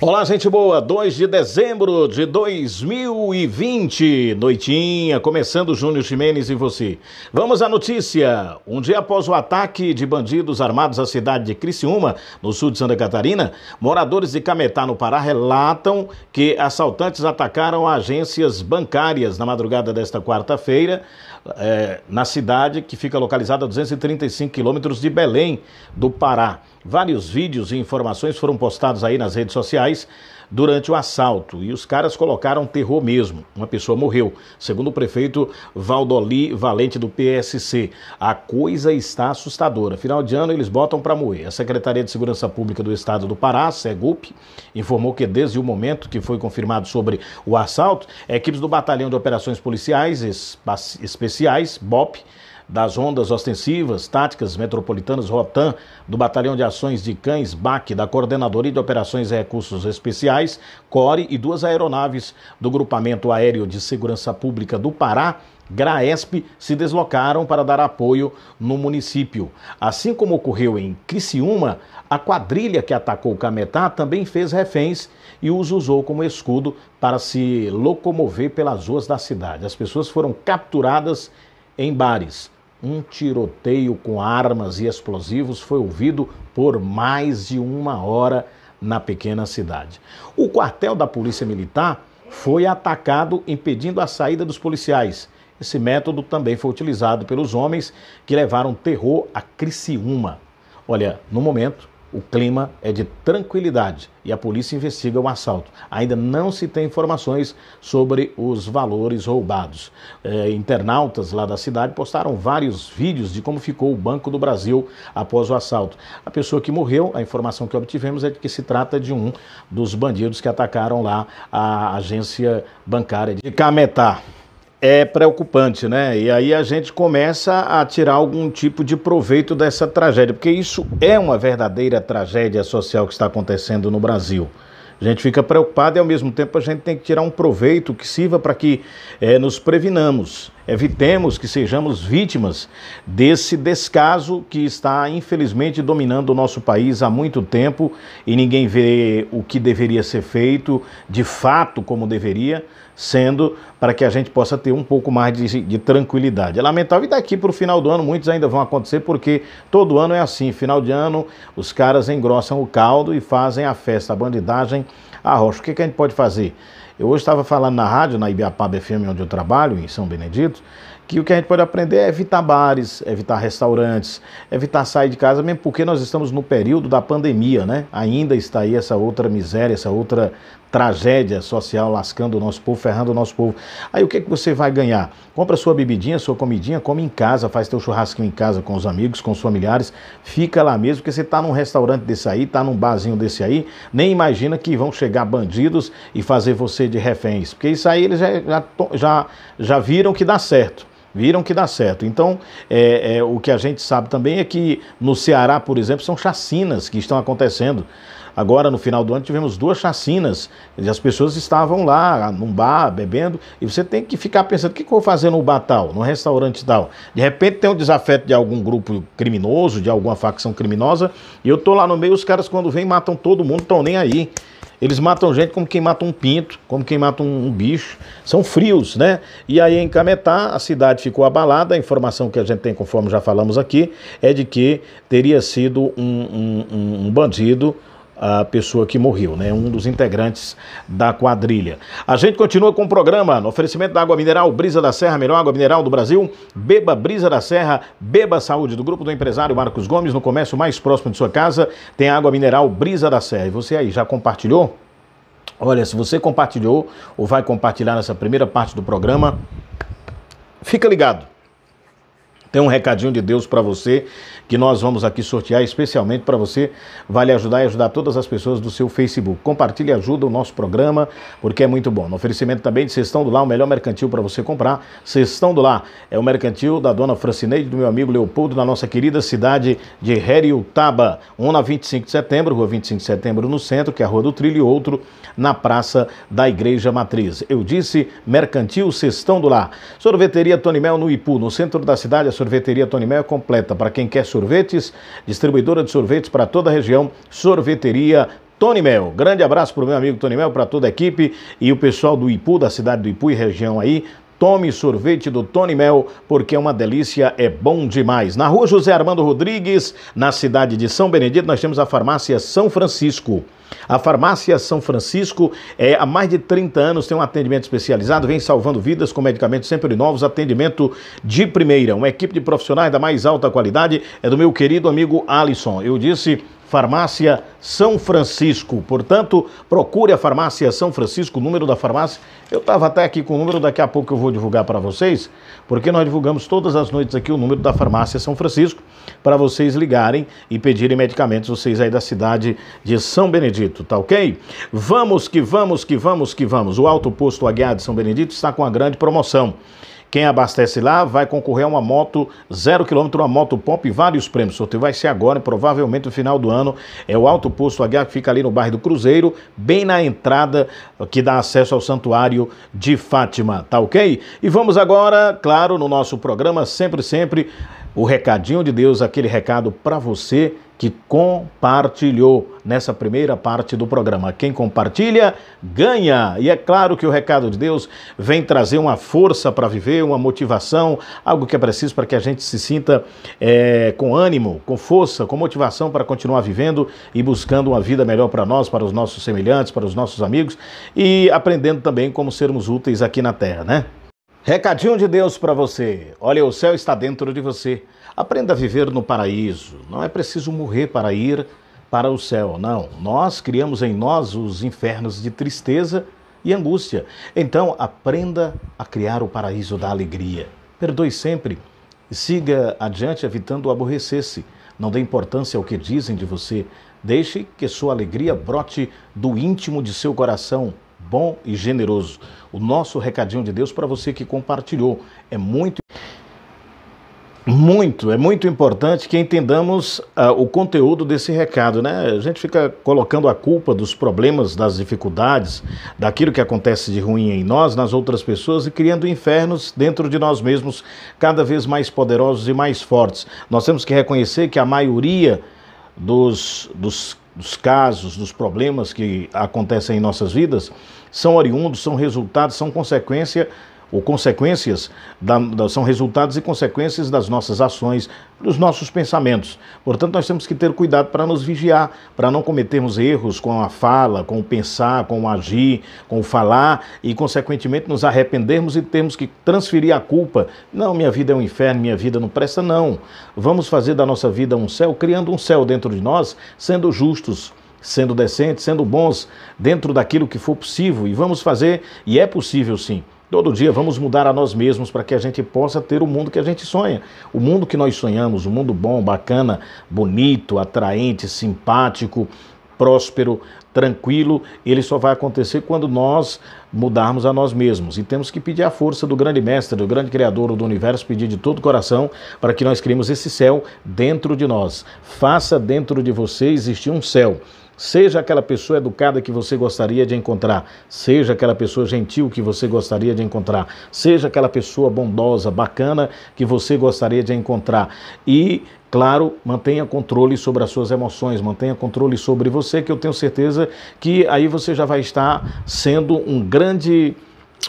Olá, gente boa! 2 de dezembro de 2020, noitinha, começando Júnior Ximenes e você. Vamos à notícia! Um dia após o ataque de bandidos armados à cidade de Criciúma, no sul de Santa Catarina, moradores de Cametá, no Pará, relatam que assaltantes atacaram agências bancárias na madrugada desta quarta-feira, eh, na cidade que fica localizada a 235 quilômetros de Belém, do Pará. Vários vídeos e informações foram postados aí nas redes sociais durante o assalto e os caras colocaram terror mesmo. Uma pessoa morreu, segundo o prefeito Valdoli Valente do PSC. A coisa está assustadora. Final de ano eles botam para moer. A Secretaria de Segurança Pública do Estado do Pará, SEGUP, informou que desde o momento que foi confirmado sobre o assalto, equipes do Batalhão de Operações Policiais Especiais, BOP, das ondas ostensivas, táticas metropolitanas Rotan, do Batalhão de Ações de Cães BAC, da Coordenadoria de Operações e Recursos Especiais, CORE, e duas aeronaves do Grupamento Aéreo de Segurança Pública do Pará, GRAESP se deslocaram para dar apoio no município. Assim como ocorreu em Criciúma, a quadrilha que atacou Cametá também fez reféns e os usou como escudo para se locomover pelas ruas da cidade. As pessoas foram capturadas em bares um tiroteio com armas e explosivos foi ouvido por mais de uma hora na pequena cidade. O quartel da Polícia Militar foi atacado, impedindo a saída dos policiais. Esse método também foi utilizado pelos homens que levaram terror a Criciúma. Olha, no momento, o clima é de tranquilidade e a polícia investiga o assalto. Ainda não se tem informações sobre os valores roubados. É, internautas lá da cidade postaram vários vídeos de como ficou o Banco do Brasil após o assalto. A pessoa que morreu, a informação que obtivemos é de que se trata de um dos bandidos que atacaram lá a agência bancária de Cametá é preocupante, né? E aí a gente começa a tirar algum tipo de proveito dessa tragédia, porque isso é uma verdadeira tragédia social que está acontecendo no Brasil. A gente fica preocupado e, ao mesmo tempo, a gente tem que tirar um proveito que sirva para que é, nos previnamos evitemos que sejamos vítimas desse descaso que está infelizmente dominando o nosso país há muito tempo e ninguém vê o que deveria ser feito de fato como deveria, sendo para que a gente possa ter um pouco mais de, de tranquilidade. É lamentável e daqui para o final do ano muitos ainda vão acontecer porque todo ano é assim, final de ano os caras engrossam o caldo e fazem a festa, a bandidagem, a rocha. O que, que a gente pode fazer? Eu hoje estava falando na rádio, na Ibiapaba FM, onde eu trabalho, em São Benedito, que o que a gente pode aprender é evitar bares, evitar restaurantes, evitar sair de casa, mesmo porque nós estamos no período da pandemia, né? Ainda está aí essa outra miséria, essa outra tragédia social lascando o nosso povo, ferrando o nosso povo. Aí o que, é que você vai ganhar? Compra sua bebidinha, sua comidinha, come em casa, faz teu churrasquinho em casa com os amigos, com os familiares, fica lá mesmo, porque você está num restaurante desse aí, está num barzinho desse aí, nem imagina que vão chegar bandidos e fazer você de reféns, porque isso aí eles já, já, já, já viram que dá certo viram que dá certo. Então, é, é, o que a gente sabe também é que no Ceará, por exemplo, são chacinas que estão acontecendo. Agora, no final do ano, tivemos duas chacinas, e as pessoas estavam lá, num bar, bebendo, e você tem que ficar pensando, o que, que eu vou fazer no bar tal, no restaurante tal? De repente tem um desafeto de algum grupo criminoso, de alguma facção criminosa, e eu tô lá no meio, os caras quando vêm matam todo mundo, estão nem aí. Eles matam gente como quem mata um pinto, como quem mata um, um, bicho. São frios, né? E aí em Cametá a cidade ficou abalada. A informação que a gente tem, conforme já falamos aqui, é de que teria sido um, um, um bandido a pessoa que morreu, né? um dos integrantes da quadrilha. A gente continua com o programa no oferecimento da água mineral Brisa da Serra, melhor água mineral do Brasil. Beba Brisa da Serra, beba saúde do grupo do empresário Marcos Gomes, no comércio mais próximo de sua casa, tem água mineral Brisa da Serra. E você aí, já compartilhou? Olha, se você compartilhou ou vai compartilhar nessa primeira parte do programa, fica ligado tem um recadinho de Deus para você que nós vamos aqui sortear especialmente para você. Vai lhe ajudar e ajudar todas as pessoas do seu Facebook. Compartilhe e ajuda o nosso programa, porque é muito bom. No oferecimento também de Sextão do lá o melhor mercantil para você comprar. Sextão do lá é o mercantil da dona Francineide, do meu amigo Leopoldo, na nossa querida cidade de Heriutaba. Um na 25 de setembro, rua 25 de setembro no centro, que é a Rua do Trilho, e outro na Praça da Igreja Matriz. Eu disse Mercantil Sextão do lá Sorveteria Tony Mel no Ipu, no centro da cidade, a sorveteria Tony Mel é completa para quem quer sorvetes, distribuidora de sorvetes para toda a região, sorveteria Tony Mel. Grande abraço para o meu amigo Tony Mel, para toda a equipe e o pessoal do Ipu, da cidade do Ipu e região aí. Tome sorvete do Tony Mel, porque é uma delícia, é bom demais. Na rua José Armando Rodrigues, na cidade de São Benedito, nós temos a farmácia São Francisco. A farmácia São Francisco é há mais de 30 anos tem um atendimento especializado, vem salvando vidas com medicamentos sempre novos, atendimento de primeira, uma equipe de profissionais da mais alta qualidade é do meu querido amigo Alisson. Eu disse Farmácia São Francisco. Portanto, procure a Farmácia São Francisco, o número da farmácia. Eu estava até aqui com o número, daqui a pouco eu vou divulgar para vocês, porque nós divulgamos todas as noites aqui o número da Farmácia São Francisco, para vocês ligarem e pedirem medicamentos, vocês aí da cidade de São Benedito, tá ok? Vamos que vamos, que vamos, que vamos. O Alto Posto Aguiar de São Benedito está com a grande promoção. Quem abastece lá vai concorrer a uma moto zero quilômetro, uma moto pop e vários prêmios. O sorteio vai ser agora, provavelmente no final do ano. É o Alto Posto Aguiar, que fica ali no bairro do Cruzeiro, bem na entrada que dá acesso ao Santuário de Fátima, tá ok? E vamos agora, claro, no nosso programa, sempre, sempre, o recadinho de Deus, aquele recado para você que compartilhou nessa primeira parte do programa. Quem compartilha, ganha. E é claro que o recado de Deus vem trazer uma força para viver, uma motivação, algo que é preciso para que a gente se sinta é, com ânimo, com força, com motivação para continuar vivendo e buscando uma vida melhor para nós, para os nossos semelhantes, para os nossos amigos e aprendendo também como sermos úteis aqui na Terra, né? Recadinho de Deus para você. Olha, o céu está dentro de você. Aprenda a viver no paraíso. Não é preciso morrer para ir para o céu, não. Nós criamos em nós os infernos de tristeza e angústia. Então, aprenda a criar o paraíso da alegria. Perdoe sempre e siga adiante evitando aborrecer-se. Não dê importância ao que dizem de você. Deixe que sua alegria brote do íntimo de seu coração, bom e generoso. O nosso recadinho de Deus para você que compartilhou é muito muito, é muito importante que entendamos uh, o conteúdo desse recado, né? A gente fica colocando a culpa dos problemas, das dificuldades, daquilo que acontece de ruim em nós, nas outras pessoas e criando infernos dentro de nós mesmos, cada vez mais poderosos e mais fortes. Nós temos que reconhecer que a maioria dos, dos dos casos, dos problemas que acontecem em nossas vidas, são oriundos, são resultados, são consequência ou consequências, da, da, são resultados e consequências das nossas ações, dos nossos pensamentos. Portanto, nós temos que ter cuidado para nos vigiar, para não cometermos erros com a fala, com o pensar, com o agir, com o falar e, consequentemente, nos arrependermos e termos que transferir a culpa. Não, minha vida é um inferno, minha vida não presta, não. Vamos fazer da nossa vida um céu, criando um céu dentro de nós, sendo justos sendo decentes, sendo bons dentro daquilo que for possível. E vamos fazer, e é possível sim. Todo dia vamos mudar a nós mesmos para que a gente possa ter o mundo que a gente sonha. O mundo que nós sonhamos, o um mundo bom, bacana, bonito, atraente, simpático, próspero, tranquilo, ele só vai acontecer quando nós mudarmos a nós mesmos. E temos que pedir a força do grande mestre, do grande criador do universo, pedir de todo o coração para que nós criemos esse céu dentro de nós. Faça dentro de você existir um céu Seja aquela pessoa educada que você gostaria de encontrar, seja aquela pessoa gentil que você gostaria de encontrar, seja aquela pessoa bondosa, bacana que você gostaria de encontrar. E Claro, mantenha controle sobre as suas emoções, mantenha controle sobre você, que eu tenho certeza que aí você já vai estar sendo um grande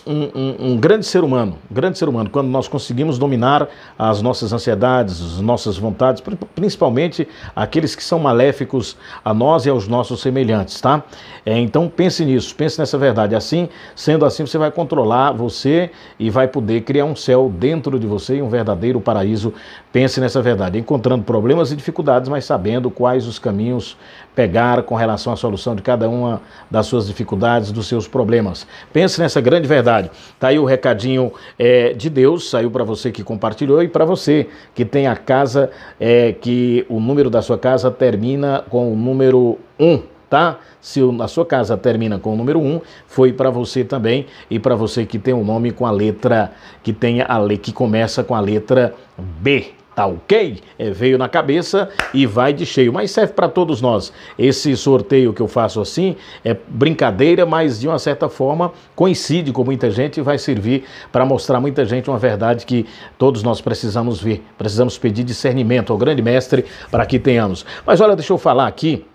um, um, um, grande ser humano, um grande ser humano, quando nós conseguimos dominar as nossas ansiedades, as nossas vontades, principalmente aqueles que são maléficos a nós e aos nossos semelhantes, tá? É, então pense nisso, pense nessa verdade. Assim, sendo assim, você vai controlar você e vai poder criar um céu dentro de você e um verdadeiro paraíso Pense nessa verdade, encontrando problemas e dificuldades, mas sabendo quais os caminhos pegar com relação à solução de cada uma das suas dificuldades, dos seus problemas. Pense nessa grande verdade. Está aí o recadinho é, de Deus, saiu para você que compartilhou e para você que tem a casa, é, que o número da sua casa termina com o número 1 tá? Se a sua casa termina com o número 1, foi para você também e para você que tem o um nome com a letra que tem a que começa com a letra B, tá ok? É, veio na cabeça e vai de cheio. Mas serve para todos nós. Esse sorteio que eu faço assim é brincadeira, mas de uma certa forma coincide com muita gente e vai servir para mostrar a muita gente uma verdade que todos nós precisamos ver. Precisamos pedir discernimento ao grande mestre para que tenhamos. Mas olha, deixa eu falar aqui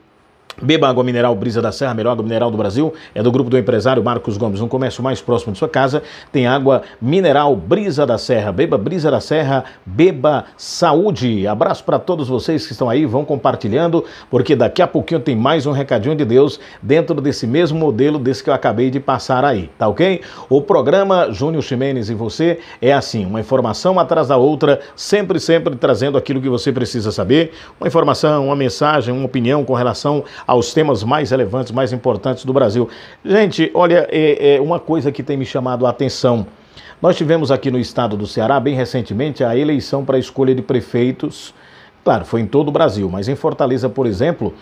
Beba água mineral Brisa da Serra, melhor água mineral do Brasil. É do grupo do empresário Marcos Gomes. Um comércio mais próximo de sua casa tem água mineral Brisa da Serra. Beba Brisa da Serra, beba saúde. Abraço para todos vocês que estão aí, vão compartilhando, porque daqui a pouquinho tem mais um recadinho de Deus dentro desse mesmo modelo desse que eu acabei de passar aí, tá ok? O programa Júnior Ximenes e você é assim, uma informação atrás da outra, sempre, sempre trazendo aquilo que você precisa saber. Uma informação, uma mensagem, uma opinião com relação aos temas mais relevantes, mais importantes do Brasil. Gente, olha, é, é uma coisa que tem me chamado a atenção. Nós tivemos aqui no estado do Ceará, bem recentemente, a eleição para a escolha de prefeitos. Claro, foi em todo o Brasil, mas em Fortaleza, por exemplo,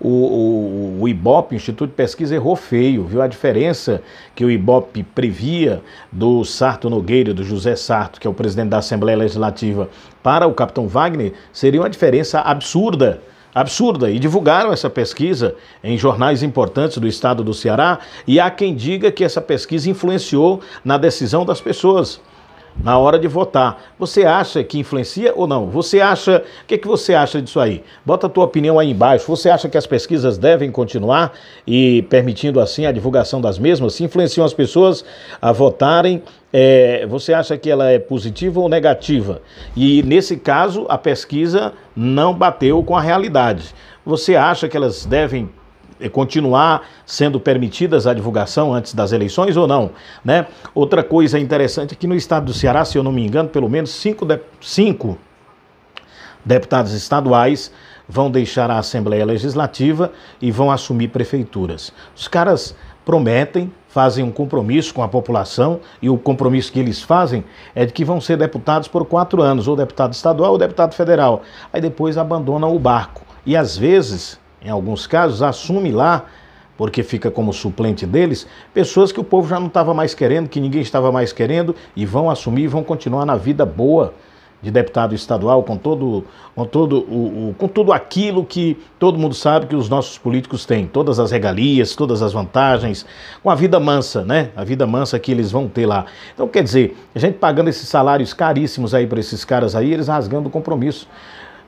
o, o, o IBOP, Instituto de Pesquisa, errou feio, viu? A diferença que o IBOP previa do Sarto Nogueira, do José Sarto, que é o presidente da Assembleia Legislativa, para o capitão Wagner, seria uma diferença absurda absurda e divulgaram essa pesquisa em jornais importantes do estado do Ceará e há quem diga que essa pesquisa influenciou na decisão das pessoas na hora de votar. Você acha que influencia ou não? Você acha. O que, que você acha disso aí? Bota a tua opinião aí embaixo. Você acha que as pesquisas devem continuar e permitindo assim a divulgação das mesmas? Se influenciam as pessoas a votarem é, você acha que ela é positiva ou negativa? E nesse caso, a pesquisa não bateu com a realidade. Você acha que elas devem continuar sendo permitidas a divulgação antes das eleições ou não. Né? Outra coisa interessante é que no estado do Ceará, se eu não me engano, pelo menos cinco, de... cinco deputados estaduais vão deixar a Assembleia Legislativa e vão assumir prefeituras. Os caras prometem, fazem um compromisso com a população e o compromisso que eles fazem é de que vão ser deputados por quatro anos, ou deputado estadual ou deputado federal. Aí depois abandonam o barco. E às vezes em alguns casos, assume lá, porque fica como suplente deles, pessoas que o povo já não estava mais querendo, que ninguém estava mais querendo, e vão assumir e vão continuar na vida boa de deputado estadual, com todo, com todo, o, o, com tudo aquilo que todo mundo sabe que os nossos políticos têm, todas as regalias, todas as vantagens, com a vida mansa, né? A vida mansa que eles vão ter lá. Então, quer dizer, a gente pagando esses salários caríssimos aí para esses caras aí, eles rasgando o compromisso.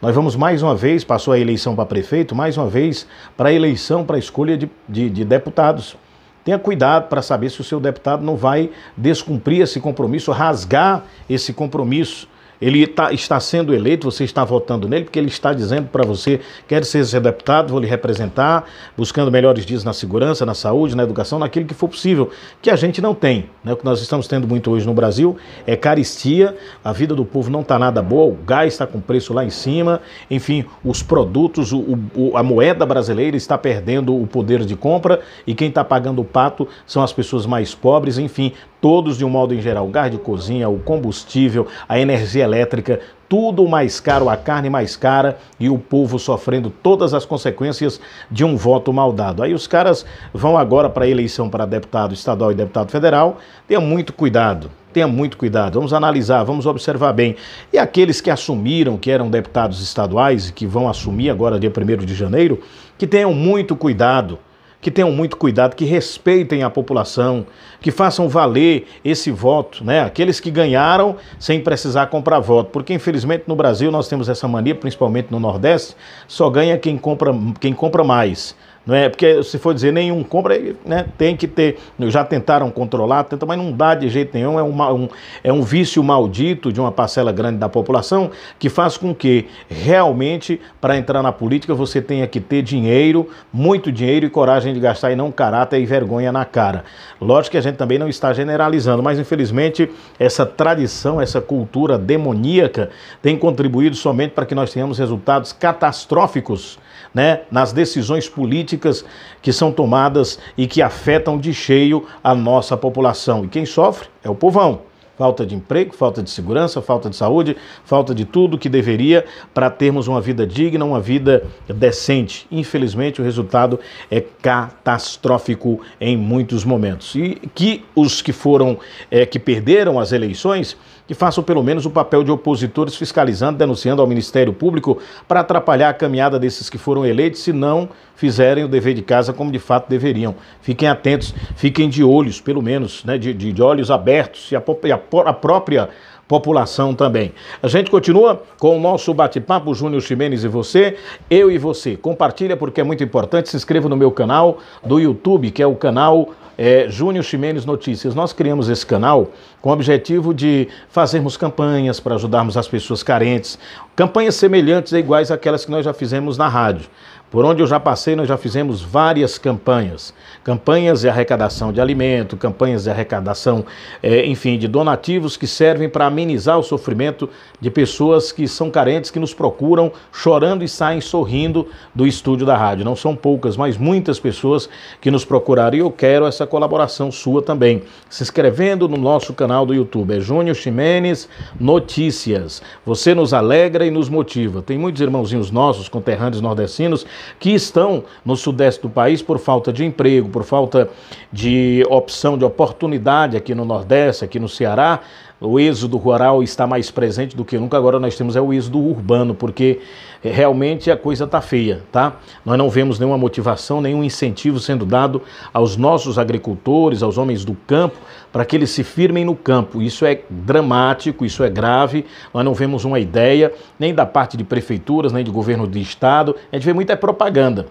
Nós vamos mais uma vez, passou a eleição para prefeito, mais uma vez para a eleição para a escolha de, de, de deputados. Tenha cuidado para saber se o seu deputado não vai descumprir esse compromisso, rasgar esse compromisso ele tá, está sendo eleito, você está votando nele, porque ele está dizendo para você: quero ser seu deputado, vou lhe representar, buscando melhores dias na segurança, na saúde, na educação, naquilo que for possível, que a gente não tem. Né? O que nós estamos tendo muito hoje no Brasil é caristia, a vida do povo não está nada boa, o gás está com preço lá em cima, enfim, os produtos, o, o, a moeda brasileira está perdendo o poder de compra e quem está pagando o pato são as pessoas mais pobres, enfim, todos de um modo em geral, o gás de cozinha, o combustível, a energia elétrica, tudo mais caro, a carne mais cara e o povo sofrendo todas as consequências de um voto maldado. Aí os caras vão agora para a eleição para deputado estadual e deputado federal. Tenha muito cuidado. Tenha muito cuidado, vamos analisar, vamos observar bem. E aqueles que assumiram que eram deputados estaduais e que vão assumir agora dia 1 de janeiro, que tenham muito cuidado que tenham muito cuidado, que respeitem a população, que façam valer esse voto, né? Aqueles que ganharam sem precisar comprar voto, porque infelizmente no Brasil nós temos essa mania, principalmente no Nordeste, só ganha quem compra, quem compra mais não é? Porque se for dizer nenhum compra, né, tem que ter, já tentaram controlar, tentam mas não dá de jeito nenhum, é um, um, é um vício maldito de uma parcela grande da população que faz com que realmente para entrar na política você tenha que ter dinheiro, muito dinheiro e coragem de gastar e não caráter e vergonha na cara. Lógico que a gente também não está generalizando, mas infelizmente essa tradição, essa cultura demoníaca tem contribuído somente para que nós tenhamos resultados catastróficos, né, nas decisões políticas políticas que são tomadas e que afetam de cheio a nossa população. E quem sofre é o povão falta de emprego, falta de segurança, falta de saúde, falta de tudo que deveria para termos uma vida digna, uma vida decente. Infelizmente, o resultado é catastrófico em muitos momentos. E que os que foram, é, que perderam as eleições, que façam pelo menos o papel de opositores fiscalizando, denunciando ao Ministério Público para atrapalhar a caminhada desses que foram eleitos, se não fizerem o dever de casa como de fato deveriam. Fiquem atentos, fiquem de olhos, pelo menos, né, de, de, de olhos abertos e a, e a, a própria população também. A gente continua com o nosso bate-papo, Júnior Ximenes e você, eu e você. Compartilha porque é muito importante, se inscreva no meu canal do YouTube, que é o canal é, Júnior Ximenes Notícias. Nós criamos esse canal com o objetivo de fazermos campanhas para ajudarmos as pessoas carentes, campanhas semelhantes e iguais àquelas que nós já fizemos na rádio por onde eu já passei, nós já fizemos várias campanhas. Campanhas de arrecadação de alimento, campanhas de arrecadação, é, enfim, de donativos que servem para amenizar o sofrimento de pessoas que são carentes, que nos procuram chorando e saem sorrindo do estúdio da rádio. Não são poucas, mas muitas pessoas que nos procuraram. E eu quero essa colaboração sua também. Se inscrevendo no nosso canal do YouTube. É Júnior Ximenes Notícias. Você nos alegra e nos motiva. Tem muitos irmãozinhos nossos, conterrâneos nordestinos, que estão no sudeste do país por falta de emprego, por falta de opção, de oportunidade aqui no Nordeste, aqui no Ceará, o êxodo rural está mais presente do que nunca. Agora nós temos é o êxodo urbano, porque eh, realmente a coisa está feia, tá? Nós não vemos nenhuma motivação, nenhum incentivo sendo dado aos nossos agricultores, aos homens do campo, para que eles se firmem no campo. Isso é dramático, isso é grave. Nós não vemos uma ideia nem da parte de prefeituras, nem de governo de estado. A gente vê muita propaganda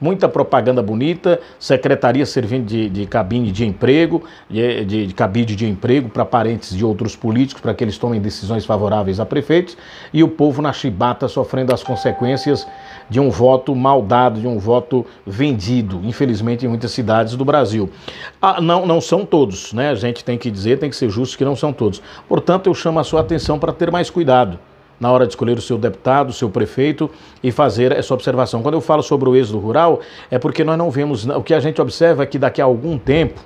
muita propaganda bonita, secretaria servindo de, de cabine de emprego, de, de, de cabide de emprego para parentes de outros políticos, para que eles tomem decisões favoráveis a prefeitos, e o povo na chibata sofrendo as consequências de um voto mal dado, de um voto vendido, infelizmente em muitas cidades do Brasil. Ah, não, não são todos, né? A gente tem que dizer, tem que ser justo que não são todos. Portanto, eu chamo a sua atenção para ter mais cuidado na hora de escolher o seu deputado, o seu prefeito e fazer essa observação. Quando eu falo sobre o êxodo rural, é porque nós não vemos, o que a gente observa é que daqui a algum tempo,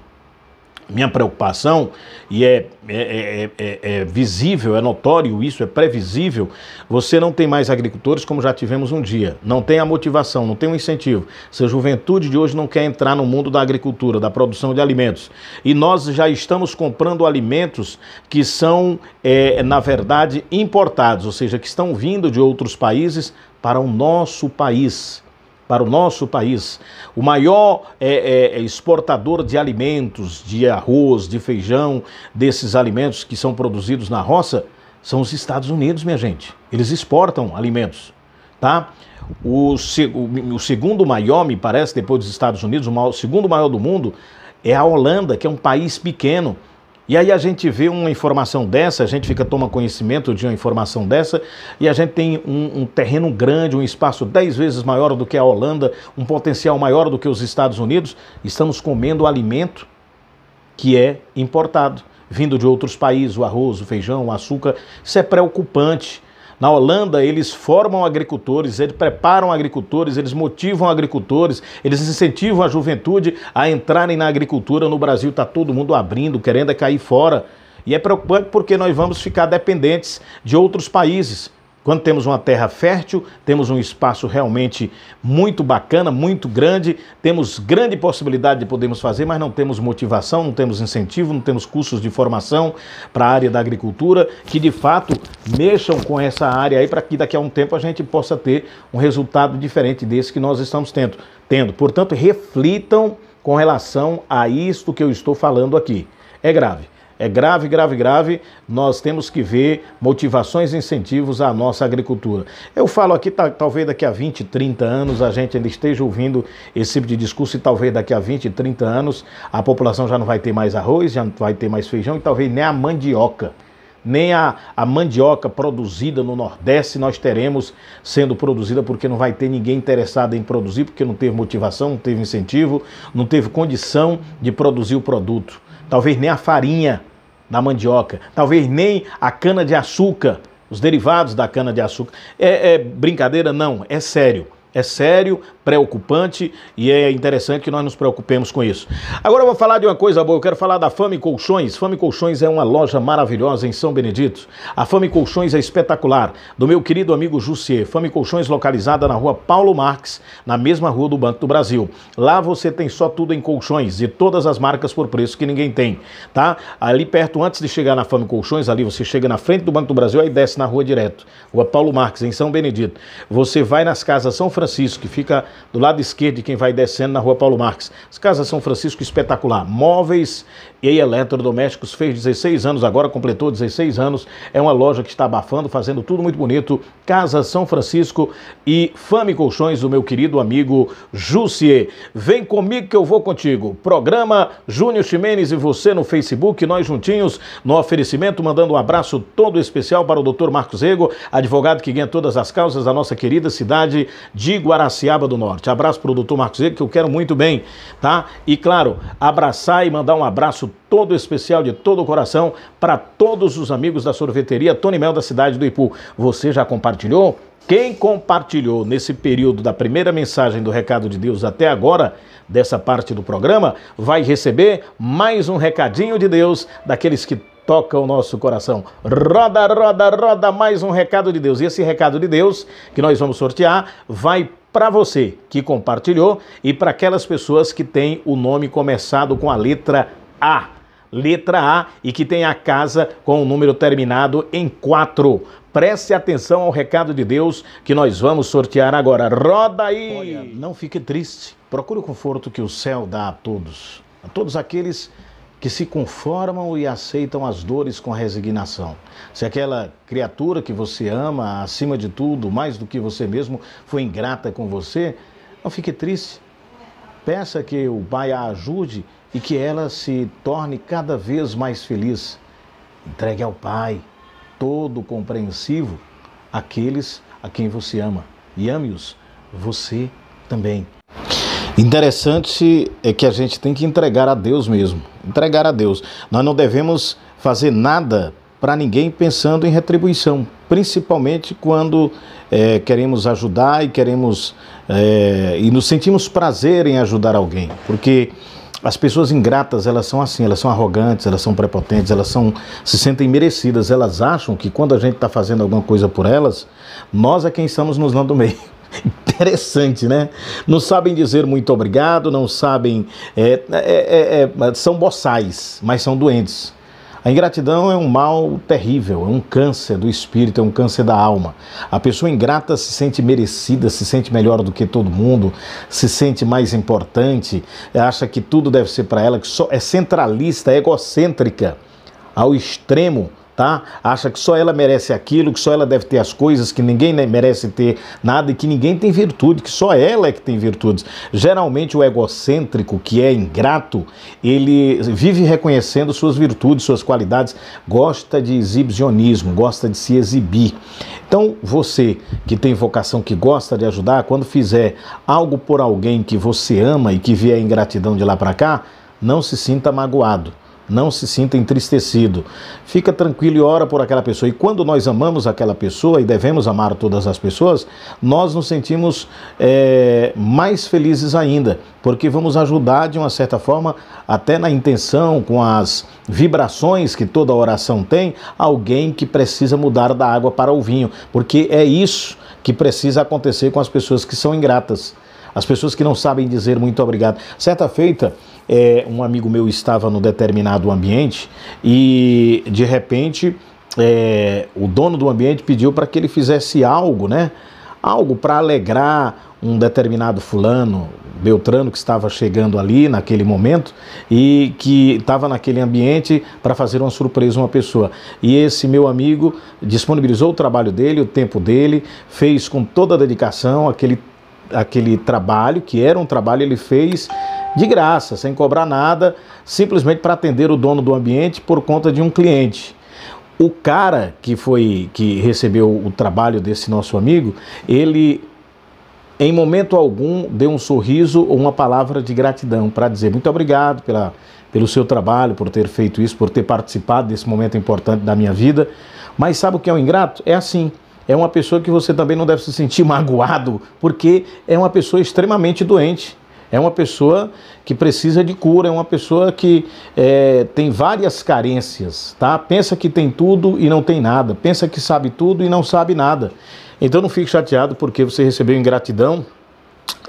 minha preocupação, e é, é, é, é, visível, é notório isso, é previsível, você não tem mais agricultores como já tivemos um dia. Não tem a motivação, não tem o um incentivo. sua juventude de hoje não quer entrar no mundo da agricultura, da produção de alimentos. E nós já estamos comprando alimentos que são, na verdade, importados, ou seja, que estão vindo de outros países para o nosso país para o nosso país. O maior é, é, é, exportador de alimentos, de arroz, de feijão, desses alimentos que são produzidos na roça, são os Estados Unidos, minha gente. Eles exportam alimentos, tá? O, o, o segundo maior, me parece, depois dos Estados Unidos, o, maior, o segundo maior do mundo é a Holanda, que é um país pequeno, e aí a gente vê uma informação dessa, a gente fica toma conhecimento de uma informação dessa, e a gente tem um, um terreno grande, um espaço dez vezes maior do que a Holanda, um potencial maior do que os Estados Unidos. Estamos comendo alimento que é importado, vindo de outros países, o arroz, o feijão, o açúcar. Isso é preocupante. Na Holanda, eles formam agricultores, eles preparam agricultores, eles motivam agricultores, eles incentivam a juventude a entrarem na agricultura. No Brasil, está todo mundo abrindo, querendo é cair fora. E é preocupante porque nós vamos ficar dependentes de outros países. Quando temos uma terra fértil, temos um espaço realmente muito bacana, muito grande, temos grande possibilidade de podermos fazer, mas não temos motivação, não temos incentivo, não temos cursos de formação para a área da agricultura que de fato mexam com essa área aí para que daqui a um tempo a gente possa ter um resultado diferente desse que nós estamos tendo. tendo. Portanto, reflitam com relação a isto que eu estou falando aqui. É grave é grave, grave, grave. Nós temos que ver motivações e incentivos à nossa agricultura. Eu falo aqui, tá, talvez daqui a 20, 30 anos a gente ainda esteja ouvindo esse tipo de discurso e talvez daqui a 20, 30 anos a população já não vai ter mais arroz, já não vai ter mais feijão e talvez nem a mandioca nem a, a, mandioca produzida no Nordeste nós teremos sendo produzida, porque não vai ter ninguém interessado em produzir, porque não teve motivação, não teve incentivo, não teve condição de produzir o produto talvez nem a farinha da mandioca, talvez nem a cana-de-açúcar, os derivados da cana-de-açúcar. É, é brincadeira? Não, é sério. É sério, preocupante e é interessante que nós nos preocupemos com isso. Agora eu vou falar de uma coisa boa, eu quero falar da Fame Colchões. Fame Colchões é uma loja maravilhosa em São Benedito. A Fame Colchões é espetacular, do meu querido amigo Jussier. Fame Colchões localizada na rua Paulo Marx, na mesma rua do Banco do Brasil. Lá você tem só tudo em colchões e todas as marcas por preço que ninguém tem, tá? Ali perto, antes de chegar na Fame Colchões, ali você chega na frente do Banco do Brasil, aí desce na rua direto, rua Paulo Marx, em São Benedito. Você vai nas casas São Francisco, que fica do lado esquerdo de quem vai descendo na rua Paulo Marques. As Casas São Francisco, espetacular. Móveis e eletrodomésticos, fez 16 anos, agora completou 16 anos. É uma loja que está abafando, fazendo tudo muito bonito. Casa São Francisco e Fame Colchões, o meu querido amigo Jussier. Vem comigo que eu vou contigo. Programa Júnior Ximenes e você no Facebook, nós juntinhos no oferecimento, mandando um abraço todo especial para o doutor Marcos Ego advogado que ganha todas as causas da nossa querida cidade de Guaraciaba do Norte. Norte. Abraço para o doutor Marcos Eco, que eu quero muito bem, tá? E claro, abraçar e mandar um abraço todo especial de todo o coração para todos os amigos da sorveteria Tony Mel da cidade do Ipu. Você já compartilhou? Quem compartilhou nesse período da primeira mensagem do Recado de Deus até agora, dessa parte do programa, vai receber mais um recadinho de Deus daqueles que toca o nosso coração. Roda, roda, roda mais um recado de Deus. E esse recado de Deus que nós vamos sortear vai para você que compartilhou e para aquelas pessoas que têm o nome começado com a letra A. Letra A e que tem a casa com o número terminado em 4. Preste atenção ao recado de Deus que nós vamos sortear agora. Roda aí! Olha, não fique triste. Procure o conforto que o céu dá a todos, a todos aqueles que que se conformam e aceitam as dores com resignação. Se aquela criatura que você ama, acima de tudo, mais do que você mesmo, foi ingrata com você, não fique triste. Peça que o Pai a ajude e que ela se torne cada vez mais feliz. Entregue ao Pai, todo compreensivo, aqueles a quem você ama. E ame-os, você também. Interessante é que a gente tem que entregar a Deus mesmo, entregar a Deus. Nós não devemos fazer nada para ninguém pensando em retribuição, principalmente quando é, queremos ajudar e queremos é, e nos sentimos prazer em ajudar alguém, porque as pessoas ingratas elas são assim, elas são arrogantes, elas são prepotentes, elas são se sentem merecidas, elas acham que quando a gente está fazendo alguma coisa por elas, nós é quem estamos nos dando meio interessante, né? Não sabem dizer muito obrigado, não sabem. É, é, é, é, são boçais, mas são doentes. A ingratidão é um mal terrível, é um câncer do espírito, é um câncer da alma. A pessoa ingrata se sente merecida, se sente melhor do que todo mundo, se sente mais importante, acha que tudo deve ser para ela, que só é centralista, egocêntrica ao extremo tá? Acha que só ela merece aquilo, que só ela deve ter as coisas, que ninguém né, merece ter nada e que ninguém tem virtude, que só ela é que tem virtudes. Geralmente o egocêntrico, que é ingrato, ele vive reconhecendo suas virtudes, suas qualidades, gosta de exibicionismo, gosta de se exibir. Então, você que tem vocação, que gosta de ajudar, quando fizer algo por alguém que você ama e que vier ingratidão de lá para cá, não se sinta magoado. Não se sinta entristecido. Fica tranquilo e ora por aquela pessoa. E quando nós amamos aquela pessoa e devemos amar todas as pessoas, nós nos sentimos é, mais felizes ainda, porque vamos ajudar de uma certa forma, até na intenção, com as vibrações que toda oração tem, alguém que precisa mudar da água para o vinho, porque é isso que precisa acontecer com as pessoas que são ingratas, as pessoas que não sabem dizer muito obrigado. Certa feita, é, um amigo meu estava no determinado ambiente e de repente é, o dono do ambiente pediu para que ele fizesse algo, né? Algo para alegrar um determinado fulano, Beltrano, que estava chegando ali naquele momento e que estava naquele ambiente para fazer uma surpresa a uma pessoa. E esse meu amigo disponibilizou o trabalho dele, o tempo dele, fez com toda a dedicação aquele aquele trabalho, que era um trabalho, ele fez de graça, sem cobrar nada, simplesmente para atender o dono do ambiente por conta de um cliente. O cara que foi que recebeu o trabalho desse nosso amigo, ele em momento algum deu um sorriso ou uma palavra de gratidão para dizer muito obrigado pela, pelo seu trabalho, por ter feito isso, por ter participado desse momento importante da minha vida. Mas sabe o que é o um ingrato? É assim é uma pessoa que você também não deve se sentir magoado, porque é uma pessoa extremamente doente. É uma pessoa que precisa de cura, é uma pessoa que é, tem várias carências, tá? Pensa que tem tudo e não tem nada, pensa que sabe tudo e não sabe nada. Então não fique chateado porque você recebeu ingratidão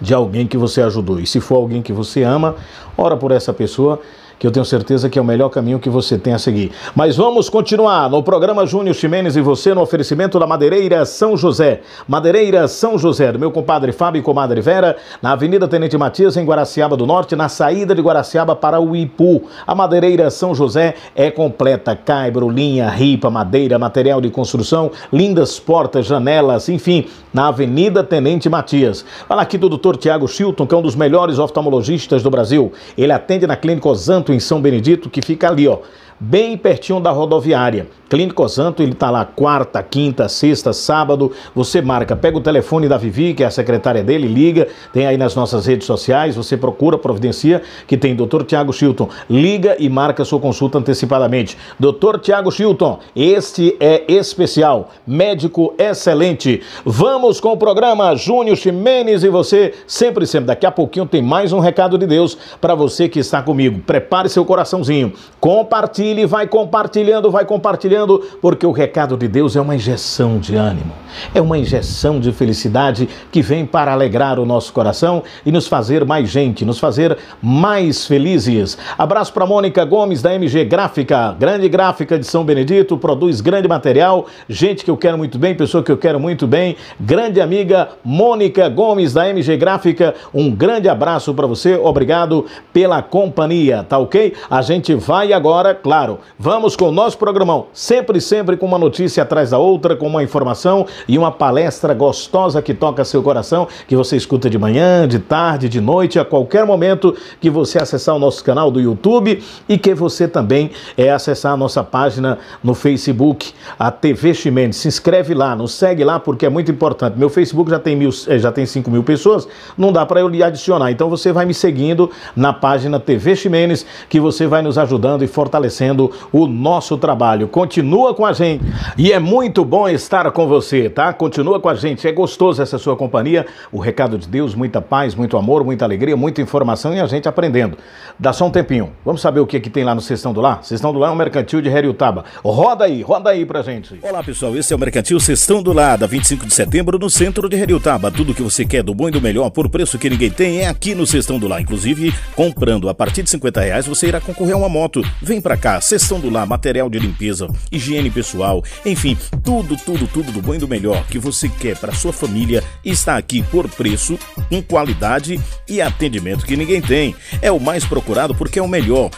de alguém que você ajudou. E se for alguém que você ama, ora por essa pessoa que eu tenho certeza que é o melhor caminho que você tem a seguir. Mas vamos continuar no programa Júnior Ximenes e você no oferecimento da Madeireira São José. Madeireira São José, do meu compadre Fábio e comadre Vera, na Avenida Tenente Matias, em Guaraciaba do Norte, na saída de Guaraciaba para o Ipu. A Madeireira São José é completa, caibro, linha, ripa, madeira, material de construção, lindas portas, janelas, enfim, na Avenida Tenente Matias. Fala aqui do Dr. Tiago Chilton, que é um dos melhores oftalmologistas do Brasil. Ele atende na Clínica Osanto em São Benedito, que fica ali, ó, bem pertinho da rodoviária. Clínico Santo, ele está lá quarta, quinta, sexta, sábado. Você marca, pega o telefone da Vivi, que é a secretária dele, liga, tem aí nas nossas redes sociais, você procura, providencia, que tem Dr. Tiago Chilton. Liga e marca sua consulta antecipadamente. Dr. Tiago Chilton, este é especial, médico excelente. Vamos com o programa Júnior Ximenes e você, sempre, sempre. Daqui a pouquinho tem mais um recado de Deus para você que está comigo. Prepare seu coraçãozinho, compartilhe compartilhe, vai compartilhando, vai compartilhando, porque o recado de Deus é uma injeção de ânimo, é uma injeção de felicidade que vem para alegrar o nosso coração e nos fazer mais gente, nos fazer mais felizes. Abraço para Mônica Gomes da MG Gráfica, grande gráfica de São Benedito, produz grande material, gente que eu quero muito bem, pessoa que eu quero muito bem, grande amiga Mônica Gomes da MG Gráfica, um grande abraço para você, obrigado pela companhia, tá ok? A gente vai agora, claro claro, vamos com o nosso programão, sempre, sempre com uma notícia atrás da outra, com uma informação e uma palestra gostosa que toca seu coração, que você escuta de manhã, de tarde, de noite, a qualquer momento que você acessar o nosso canal do YouTube e que você também é acessar a nossa página no Facebook, a TV Chimendes. Se inscreve lá, nos segue lá porque é muito importante. Meu Facebook já tem, mil, eh, já tem 5 mil pessoas, não dá para eu lhe adicionar. Então você vai me seguindo na página TV Chimendes, que você vai nos ajudando e fortalecendo fazendo o nosso trabalho. Continua com a gente e é muito bom estar com você, tá? Continua com a gente, é gostoso essa sua companhia. O recado de Deus, muita paz, muito amor, muita alegria, muita informação e a gente aprendendo. Dá só um tempinho, vamos saber o que, é que tem lá no Sessão do Lá? Sessão do Lá é um mercantil de Taba Roda aí, roda aí pra gente. Olá pessoal, esse é o Mercantil Sessão do Lá, da 25 de setembro, no centro de Taba Tudo que você quer do bom e do melhor por preço que ninguém tem é aqui no Sessão do Lá. Inclusive, comprando a partir de 50 reais você irá concorrer a uma moto. Vem pra cá, sessão do lá, material de limpeza, higiene pessoal, enfim, tudo, tudo, tudo do bom e do melhor que você quer para sua família está aqui por preço, com qualidade e atendimento que ninguém tem. É o mais procurado porque é o melhor,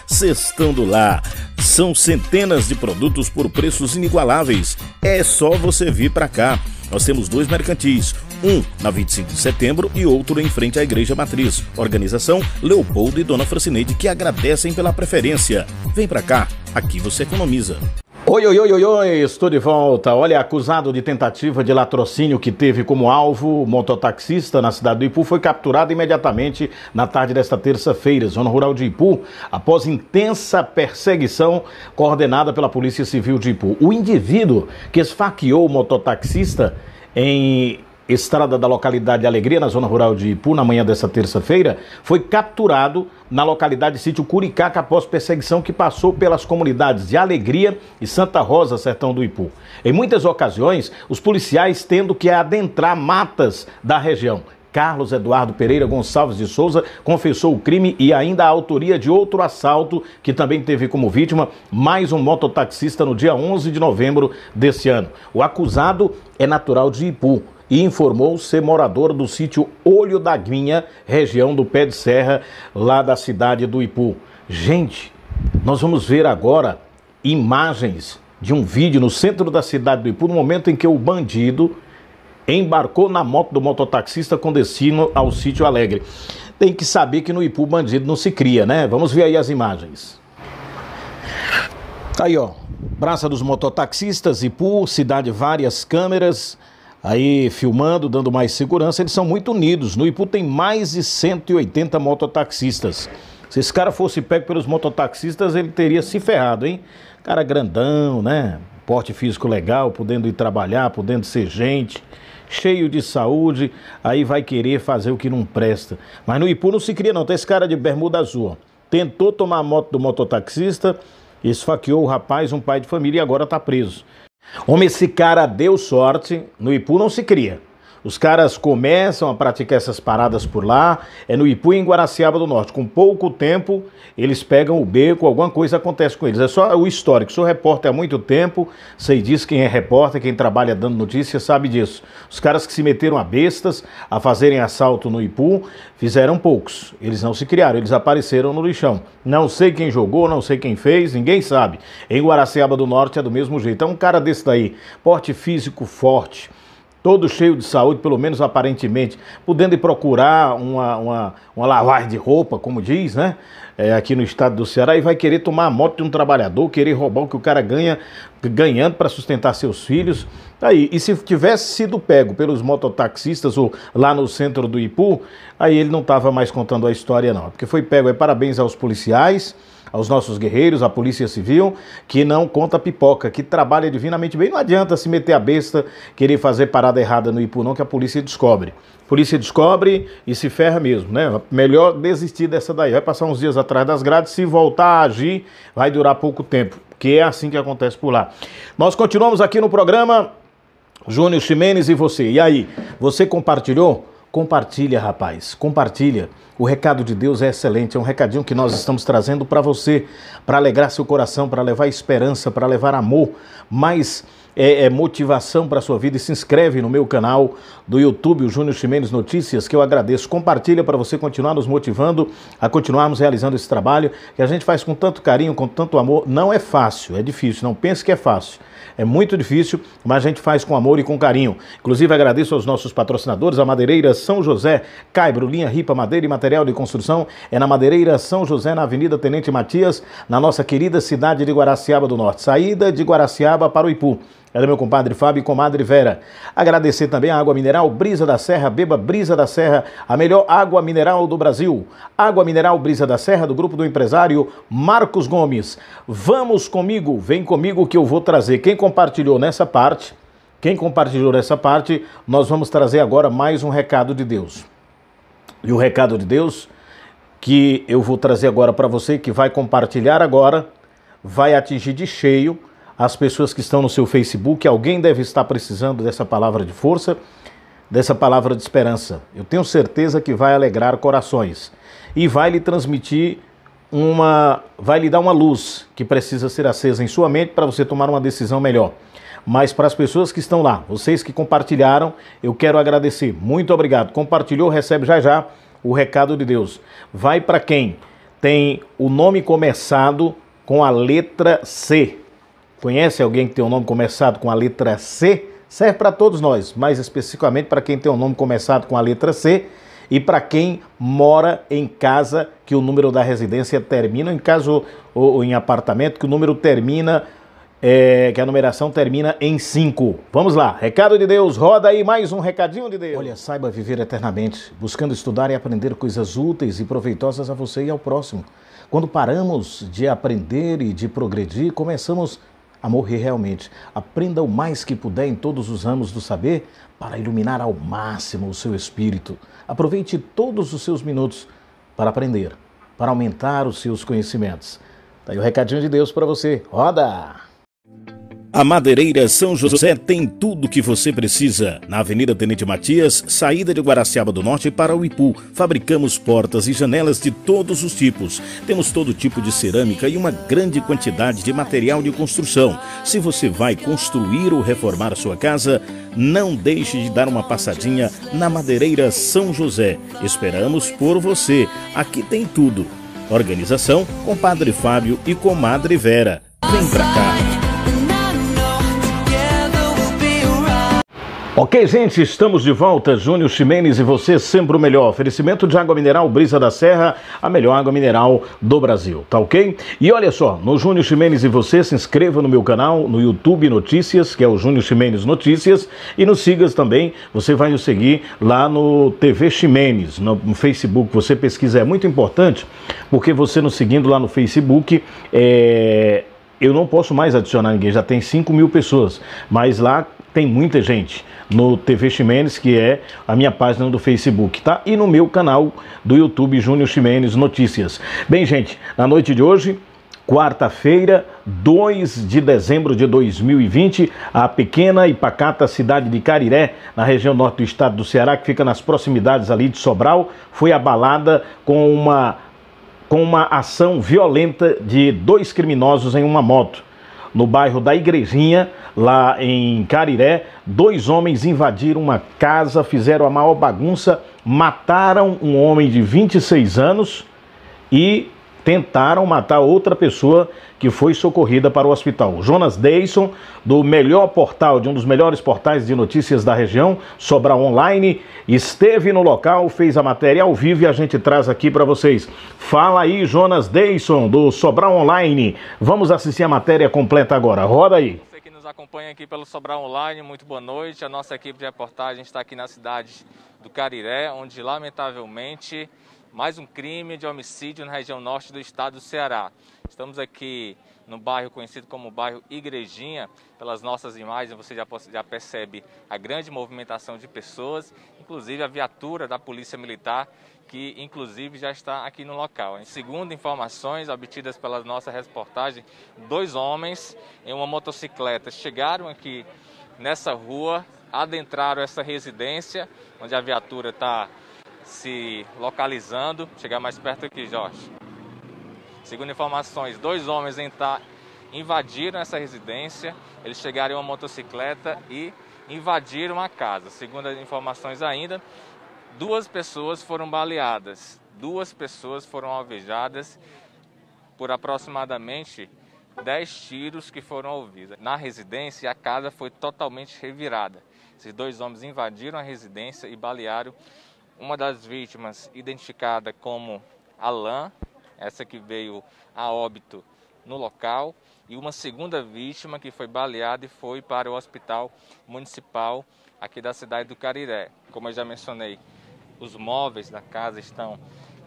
do lá. São centenas de produtos por preços inigualáveis. É só você vir para cá. Nós temos dois mercantis, um na 25 de setembro e outro em frente à Igreja Matriz. Organização Leopoldo e Dona Francineide que agradecem pela preferência. Vem pra cá, aqui você economiza. Oi, oi, oi, oi, oi, estou de volta. Olha, acusado de tentativa de latrocínio que teve como alvo o mototaxista na cidade do Ipu foi capturado imediatamente na tarde desta terça-feira, zona rural de Ipu, após intensa perseguição coordenada pela Polícia Civil de Ipu. O indivíduo que esfaqueou o mototaxista em estrada da localidade Alegria, na zona rural de Ipu, na manhã dessa terça-feira, foi capturado na localidade sítio Curicaca após perseguição que passou pelas comunidades de Alegria e Santa Rosa, sertão do Ipu. Em muitas ocasiões, os policiais tendo que adentrar matas da região. Carlos Eduardo Pereira Gonçalves de Souza confessou o crime e ainda a autoria de outro assalto que também teve como vítima mais um mototaxista no dia 11 de novembro desse ano. O acusado é natural de Ipu e informou ser morador do sítio Olho da Guinha, região do Pé de Serra, lá da cidade do Ipu. Gente, nós vamos ver agora imagens de um vídeo no centro da cidade do Ipu, no momento em que o bandido embarcou na moto do mototaxista com destino ao sítio Alegre. Tem que saber que no Ipu bandido não se cria, né? Vamos ver aí as imagens. Aí, ó. Praça dos Mototaxistas, Ipu, cidade várias câmeras aí filmando, dando mais segurança, eles são muito unidos. No Ipu tem mais de 180 mototaxistas. Se esse cara fosse pego pelos mototaxistas, ele teria se ferrado, hein? Cara grandão, né? Porte físico legal, podendo ir trabalhar, podendo ser gente, cheio de saúde, aí vai querer fazer o que não presta. Mas no Ipu não se cria, não. Tem esse cara de bermuda azul, ó. Tentou tomar a moto do mototaxista, esfaqueou o rapaz, um pai de família, e agora tá preso. Homem, esse cara deu sorte, no Ipu não se cria. Os caras começam a praticar essas paradas por lá, é no Ipu em Guaraciaba do Norte. Com pouco tempo, eles pegam o beco, alguma coisa acontece com eles. É só o histórico. Sou repórter há muito tempo, sei disso, quem é repórter, quem trabalha dando notícia sabe disso. Os caras que se meteram a bestas, a fazerem assalto no Ipu, fizeram poucos. Eles não se criaram, eles apareceram no lixão. Não sei quem jogou, não sei quem fez, ninguém sabe. Em Guaraciaba do Norte é do mesmo jeito. É um cara desse daí, porte físico forte todo cheio de saúde, pelo menos aparentemente, podendo ir procurar uma, uma, uma lavagem de roupa, como diz, né? É, aqui no estado do Ceará, e vai querer tomar a moto de um trabalhador, querer roubar o que o cara ganha, ganhando para sustentar seus filhos. Aí, e se tivesse sido pego pelos mototaxistas ou lá no centro do Ipu, aí ele não estava mais contando a história, não. Porque foi pego. É, parabéns aos policiais aos nossos guerreiros, à Polícia Civil, que não conta pipoca, que trabalha divinamente bem. Não adianta se meter a besta, querer fazer parada errada no Ipu, não, que a polícia descobre. A polícia descobre e se ferra mesmo, né? Melhor desistir dessa daí. Vai passar uns dias atrás das grades, se voltar a agir, vai durar pouco tempo, que é assim que acontece por lá. Nós continuamos aqui no programa. Júnior Ximenes e você. E aí, você compartilhou Compartilha, rapaz, compartilha. O recado de Deus é excelente, é um recadinho que nós estamos trazendo para você, para alegrar seu coração, para levar esperança, para levar amor, mas é, é motivação para a sua vida e se inscreve no meu canal do YouTube, o Júnior Chimenes Notícias, que eu agradeço. Compartilha para você continuar nos motivando a continuarmos realizando esse trabalho que a gente faz com tanto carinho, com tanto amor. Não é fácil, é difícil, não pense que é fácil. É muito difícil, mas a gente faz com amor e com carinho. Inclusive, agradeço aos nossos patrocinadores, a Madeireira São José, Caibro, Linha Ripa, Madeira e Material de Construção, é na Madeireira São José, na Avenida Tenente Matias, na nossa querida cidade de Guaraciaba do Norte. Saída de Guaraciaba para o Ipu. Era meu compadre Fábio e comadre Vera. Agradecer também a Água Mineral Brisa da Serra. Beba Brisa da Serra, a melhor água mineral do Brasil. Água Mineral Brisa da Serra, do grupo do empresário Marcos Gomes. Vamos comigo, vem comigo que eu vou trazer. Quem compartilhou nessa parte, quem compartilhou nessa parte, nós vamos trazer agora mais um recado de Deus. E o recado de Deus que eu vou trazer agora para você que vai compartilhar agora, vai atingir de cheio as pessoas que estão no seu Facebook. Alguém deve estar precisando dessa palavra de força, dessa palavra de esperança. Eu tenho certeza que vai alegrar corações e vai lhe transmitir uma. vai lhe dar uma luz que precisa ser acesa em sua mente para você tomar uma decisão melhor. Mas para as pessoas que estão lá, vocês que compartilharam, eu quero agradecer. Muito obrigado. Compartilhou, recebe já já o recado de Deus. Vai para quem tem o nome começado com a letra C. Conhece alguém que tem um nome começado com a letra C? Serve para todos nós, mais especificamente para quem tem um nome começado com a letra C e para quem mora em casa que o número da residência termina, em caso ou, em apartamento que o número termina, é, que a numeração termina em 5. Vamos lá, recado de Deus, roda aí mais um recadinho de Deus. Olha, saiba viver eternamente, buscando estudar e aprender coisas úteis e proveitosas a você e ao próximo. Quando paramos de aprender e de progredir, começamos a a morrer realmente. Aprenda o mais que puder em todos os ramos do saber para iluminar ao máximo o seu espírito. Aproveite todos os seus minutos para aprender, para aumentar os seus conhecimentos. Daí tá o recadinho de Deus para você. Roda! A Madeireira São José tem tudo o que você precisa. Na Avenida Tenente Matias, saída de Guaraciaba do Norte para o Ipu, fabricamos portas e janelas de todos os tipos. Temos todo tipo de cerâmica e uma grande quantidade de material de construção. Se você vai construir ou reformar sua casa, não deixe de dar uma passadinha na Madeireira São José. Esperamos por você. Aqui tem tudo. Organização: com Padre Fábio e Comadre Vera. Vem pra cá. Ok, gente, estamos de volta. Júnior Ximenes e você sempre o melhor. Oferecimento de água mineral Brisa da Serra, a melhor água mineral do Brasil, tá ok? E olha só, no Júnior Ximenes e você, se inscreva no meu canal, no YouTube Notícias, que é o Júnior Ximenes Notícias, e nos sigas também. Você vai nos seguir lá no TV Ximenes, no Facebook. Você pesquisa, é muito importante, porque você nos seguindo lá no Facebook, é, eu não posso mais adicionar ninguém, já tem 5 mil pessoas, mas lá tem muita gente no TV Ximenes, que é a minha página do Facebook, tá? E no meu canal do YouTube, Júnior Ximenes Notícias. Bem, gente, na noite de hoje, quarta-feira, 2 de dezembro de 2020, a pequena e pacata cidade de Cariré, na região norte do estado do Ceará, que fica nas proximidades ali de Sobral, foi abalada com uma com uma ação violenta de dois criminosos em uma moto. No bairro da Igrejinha, lá em Cariré, dois homens invadiram uma casa, fizeram a maior bagunça, mataram um homem de 26 anos e tentaram matar outra pessoa que foi socorrida para o hospital. Jonas Deison, do melhor portal, de um dos melhores portais de notícias da região, Sobral Online, esteve no local, fez a matéria ao vivo e a gente traz aqui para vocês. Fala aí, Jonas Deison, do Sobral Online. Vamos assistir a matéria completa agora. Roda aí nos acompanha aqui pelo Sobral Online, muito boa noite. A nossa equipe de reportagem está aqui na cidade do Cariré, onde lamentavelmente mais um crime de homicídio na região norte do estado do Ceará. Estamos aqui no bairro conhecido como bairro Igrejinha. Pelas nossas imagens você já, já percebe a grande movimentação de pessoas, inclusive a viatura da Polícia Militar, que inclusive já está aqui no local. Em segundo informações obtidas pela nossa reportagem, dois homens em uma motocicleta chegaram aqui nessa rua, adentraram essa residência, onde a viatura está se localizando. Chegar mais perto aqui, Jorge. Segundo informações, dois homens invadiram essa residência. Eles chegaram em uma motocicleta e invadiram a casa. Segundo as informações ainda, duas pessoas foram baleadas. Duas pessoas foram alvejadas por aproximadamente 10 tiros que foram ouvidos. Na residência, a casa foi totalmente revirada. Esses dois homens invadiram a residência e balearam uma das vítimas, identificada como Alain, essa que veio a óbito no local, e uma segunda vítima que foi baleada e foi para o hospital municipal aqui da cidade do Cariré. Como eu já mencionei, os móveis da casa estão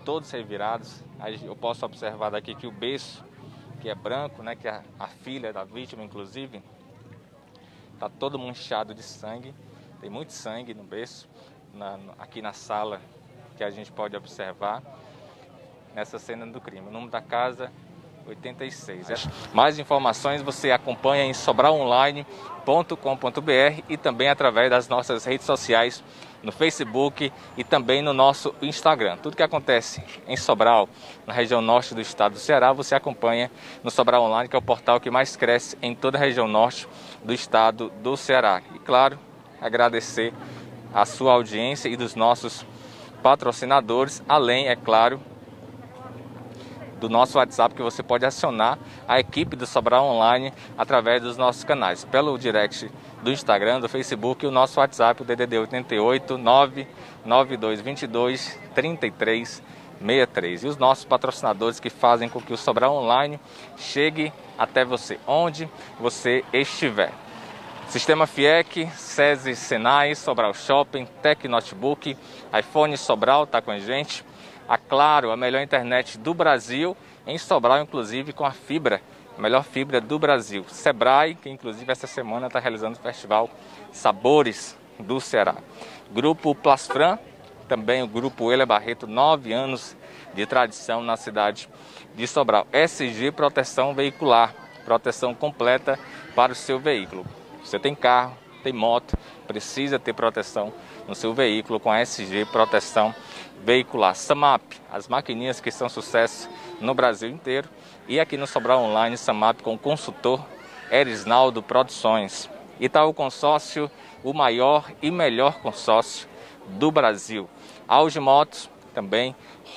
todos revirados. Eu posso observar daqui que o berço, que é branco, né, que é a filha da vítima, inclusive, está todo manchado de sangue. Tem muito sangue no berço na, aqui na sala que a gente pode observar nessa cena do crime. O número da casa 86. É. Mais informações você acompanha em sobralonline.com.br e também através das nossas redes sociais no Facebook e também no nosso Instagram. Tudo que acontece em Sobral, na região norte do estado do Ceará, você acompanha no Sobral Online, que é o portal que mais cresce em toda a região norte do estado do Ceará. E claro, agradecer a sua audiência e dos nossos patrocinadores, além, é claro, do nosso WhatsApp que você pode acionar a equipe do Sobral Online através dos nossos canais, pelo direct do Instagram, do Facebook e o nosso WhatsApp, o DDD 88 99222 3363. E os nossos patrocinadores que fazem com que o Sobral Online chegue até você, onde você estiver. Sistema FIEC, SESI Senai, Sobral Shopping, Tec Notebook, iPhone Sobral está com a gente. A Claro, a melhor internet do Brasil, em Sobral, inclusive com a fibra, a melhor fibra do Brasil. Sebrae, que inclusive essa semana está realizando o festival Sabores do Ceará. Grupo Plasfran, também o grupo Ele Barreto, nove anos de tradição na cidade de Sobral. SG Proteção Veicular, proteção completa para o seu veículo. Você tem carro, tem moto, precisa ter proteção no seu veículo com a SG Proteção Veicular. SAMAP, as maquininhas que são sucesso no Brasil inteiro. E aqui no Sobral Online, SAMAP com o consultor Erisnaldo Produções. o Consórcio, o maior e melhor consórcio do Brasil. Auge Motos, também.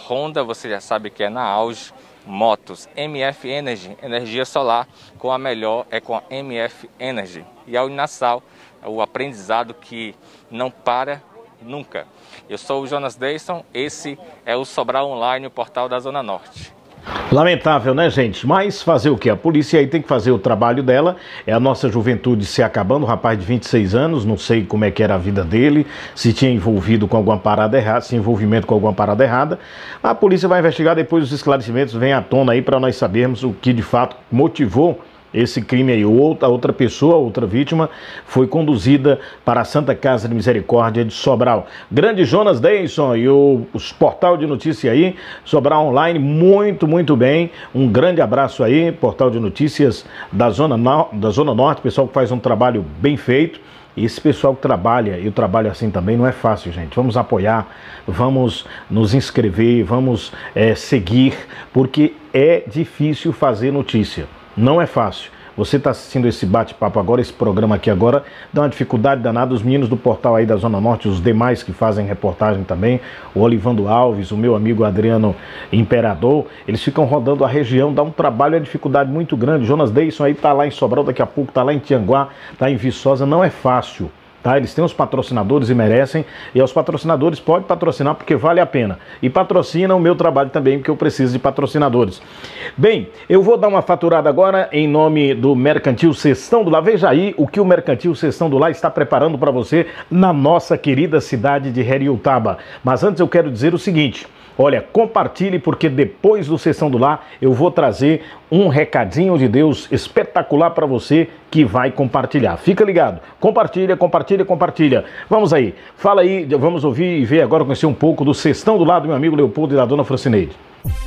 Honda, você já sabe que é na Auge motos. MF Energy, energia solar, com a melhor é com a MF Energy. E a Uninasal, o aprendizado que não para nunca. Eu sou o Jonas Dayson, esse é o Sobral Online, o portal da Zona Norte. Lamentável, né, gente? Mas fazer o que? A polícia aí tem que fazer o trabalho dela. É a nossa juventude se acabando. O rapaz de 26 anos, não sei como é que era a vida dele, se tinha envolvido com alguma parada errada, se envolvimento com alguma parada errada. A polícia vai investigar, depois os esclarecimentos vêm à tona aí para nós sabermos o que de fato motivou esse crime aí. Outra, outra pessoa, outra vítima, foi conduzida para a Santa Casa de Misericórdia de Sobral. Grande Jonas Denson e o, os portal de notícia aí, Sobral Online, muito, muito bem. Um grande abraço aí, portal de notícias da Zona, no, da Zona Norte, pessoal que faz um trabalho bem feito. E esse pessoal que trabalha, e o trabalho assim também, não é fácil, gente. Vamos apoiar, vamos nos inscrever, vamos é, seguir, porque é difícil fazer notícia. Não é fácil. Você está assistindo esse bate-papo agora, esse programa aqui agora, dá uma dificuldade danada. Os meninos do portal aí da Zona Norte, os demais que fazem reportagem também, o Olivando Alves, o meu amigo Adriano Imperador, eles ficam rodando a região, dá um trabalho e é uma dificuldade muito grande. Jonas Deison aí está lá em Sobral, daqui a pouco está lá em Tianguá, está em Viçosa, não é fácil. Tá? Eles têm os patrocinadores e merecem. E aos patrocinadores pode patrocinar porque vale a pena. E patrocina o meu trabalho também, porque eu preciso de patrocinadores. Bem, eu vou dar uma faturada agora em nome do Mercantil Sextão do Lá. Veja aí o que o Mercantil Sextão do Lá está preparando para você na nossa querida cidade de Heriotaba. Mas antes eu quero dizer o seguinte. Olha, compartilhe porque depois do Sessão do Lá eu vou trazer um recadinho de Deus espetacular para você que vai compartilhar. Fica ligado. Compartilha, compartilha, compartilha. Vamos aí. Fala aí, vamos ouvir e ver agora, conhecer um pouco do Sessão do Lá do meu amigo Leopoldo e da dona Francineide.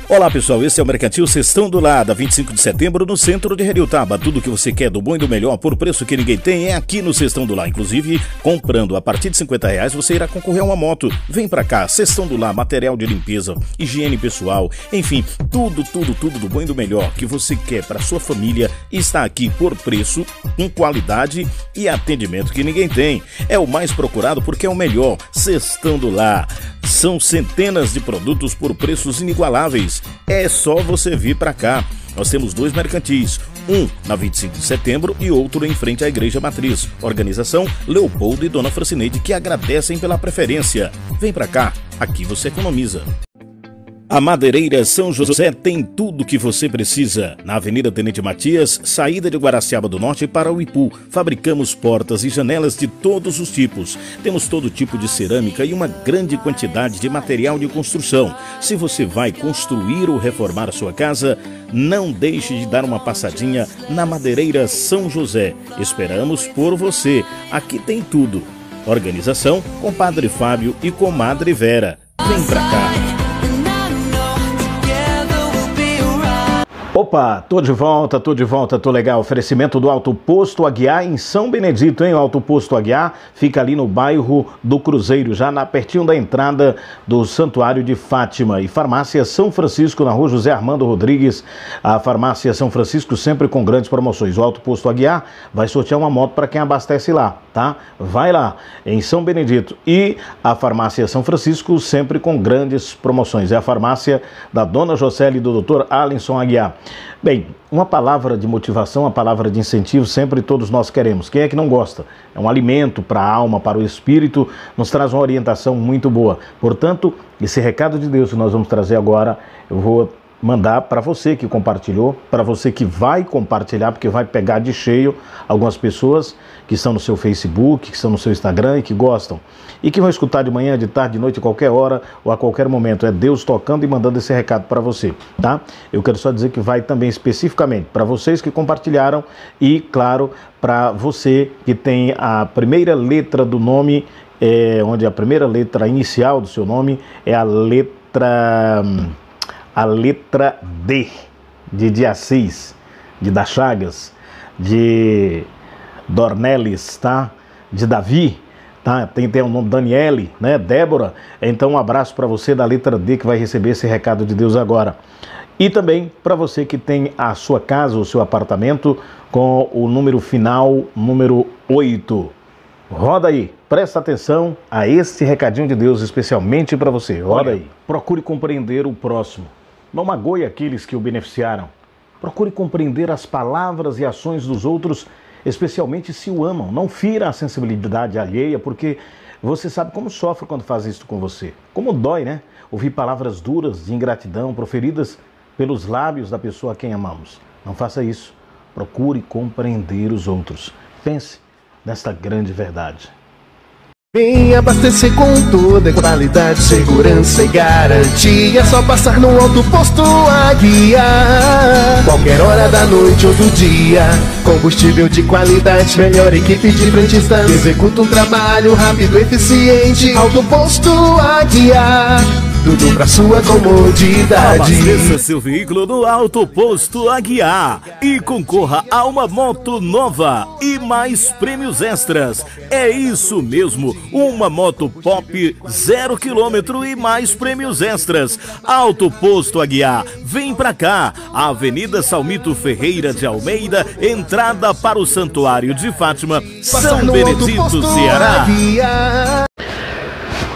Olá pessoal, esse é o Mercantil Sextão do da 25 de setembro, no centro de Heriotaba. Tudo o que você quer do bom e do melhor por preço que ninguém tem é aqui no Sextão do Lá. Inclusive, comprando a partir de 50 reais você irá concorrer a uma moto. Vem pra cá, Sextão do Lá, material de limpeza, higiene pessoal, enfim, tudo, tudo, tudo do bom e do melhor que você quer para sua família está aqui por preço, com qualidade e atendimento que ninguém tem. É o mais procurado porque é o melhor. Sextão do Lá. São centenas de produtos por preços inigualáveis é só você vir para cá. Nós temos dois mercantis, um na 25 de setembro e outro em frente à Igreja Matriz. Organização Leopoldo e Dona Francineide que agradecem pela preferência. Vem para cá, aqui você economiza. A Madeireira São José tem tudo o que você precisa. Na Avenida Tenente Matias, saída de Guaraciaba do Norte para o Ipu, fabricamos portas e janelas de todos os tipos. Temos todo tipo de cerâmica e uma grande quantidade de material de construção. Se você vai construir ou reformar sua casa, não deixe de dar uma passadinha na Madeireira São José. Esperamos por você. Aqui tem tudo. Organização: com Padre Fábio e Comadre Vera. Vem pra cá. Opa, tô de volta, tô de volta, tô legal. Oferecimento do Alto Posto Aguiar em São Benedito, hein? O Alto Posto Aguiar fica ali no bairro do Cruzeiro, já na pertinho da entrada do Santuário de Fátima. E farmácia São Francisco, na rua José Armando Rodrigues. A farmácia São Francisco sempre com grandes promoções. O Alto Posto Aguiar vai sortear uma moto para quem abastece lá, tá? Vai lá, em São Benedito. E a farmácia São Francisco sempre com grandes promoções. É a farmácia da Dona Jocely e do Dr. Alisson Aguiar. Bem, uma palavra de motivação, uma palavra de incentivo, sempre todos nós queremos. Quem é que não gosta? É um alimento para a alma, para o espírito, nos traz uma orientação muito boa. Portanto, esse recado de Deus que nós vamos trazer agora, eu vou mandar para você que compartilhou, para você que vai compartilhar, porque vai pegar de cheio algumas pessoas que estão no seu Facebook, que estão no seu Instagram e que gostam. E que vão escutar de manhã, de tarde, de noite, a qualquer hora ou a qualquer momento. É Deus tocando e mandando esse recado para você, tá? Eu quero só dizer que vai também especificamente para vocês que compartilharam e, claro, para você que tem a primeira letra do nome, eh, é, onde a primeira letra inicial do seu nome é a letra. a letra D, de Dia 6, de Das Chagas, de Dornelis, tá? De Davi, tá? Tem, até o nome Daniele, né? Débora. Então, um abraço para você da letra D que vai receber esse recado de Deus agora. E também para você que tem a sua casa, o seu apartamento com o número final, número 8. Roda aí, presta atenção a esse recadinho de Deus especialmente para você. Roda Olha, aí. Procure compreender o próximo. Não magoe aqueles que o beneficiaram. Procure compreender as palavras e ações dos outros especialmente se o amam. Não fira a sensibilidade alheia, porque você sabe como sofre quando faz isso com você. Como dói, né? Ouvir palavras duras de ingratidão proferidas pelos lábios da pessoa a quem amamos. Não faça isso. Procure compreender os outros. Pense nesta grande verdade. Vem abastecer com toda é qualidade, segurança e garantia. Só passar no alto posto guiar. Qualquer hora da noite ou do dia. Combustível de qualidade, melhor equipe de frentistas. Executa um trabalho rápido, eficiente. Alto posto guiar tudo pra sua comodidade. Abasteça seu veículo no Alto Posto Aguiar e concorra a uma moto nova e mais prêmios extras. É isso mesmo, uma moto pop zero quilômetro e mais prêmios extras. Alto Posto Aguiar, vem pra cá, Avenida Salmito Ferreira de Almeida, entrada para o Santuário de Fátima, São Benedito, Ceará.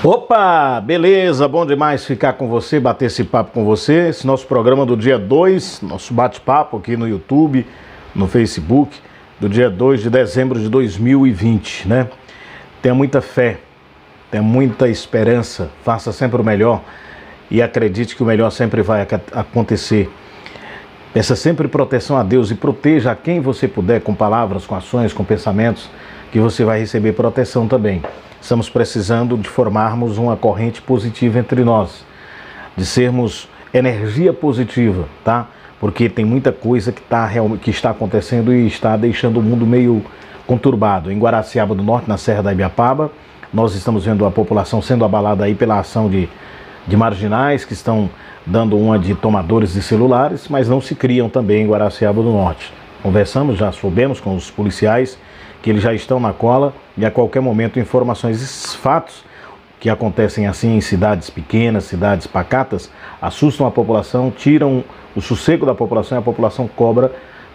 Opa, beleza, bom demais ficar com você, bater esse papo com você. Esse nosso programa do dia 2, nosso bate-papo aqui no YouTube, no Facebook, do dia 2 de dezembro de 2020, né? Tenha muita fé, tenha muita esperança, faça sempre o melhor e acredite que o melhor sempre vai acontecer. Peça sempre proteção a Deus e proteja quem você puder com palavras, com ações, com pensamentos que você vai receber proteção também. Estamos precisando de formarmos uma corrente positiva entre nós, de sermos energia positiva, tá? Porque tem muita coisa que, tá, que está acontecendo e está deixando o mundo meio conturbado. Em Guaraciaba do Norte, na Serra da Ibiapaba, nós estamos vendo a população sendo abalada aí pela ação de, de marginais que estão dando uma de tomadores de celulares, mas não se criam também em Guaraciaba do Norte. Conversamos, já soubemos com os policiais que eles já estão na cola e a qualquer momento informações e fatos que acontecem assim em cidades pequenas, cidades pacatas, assustam a população, tiram o sossego da população e a população cobra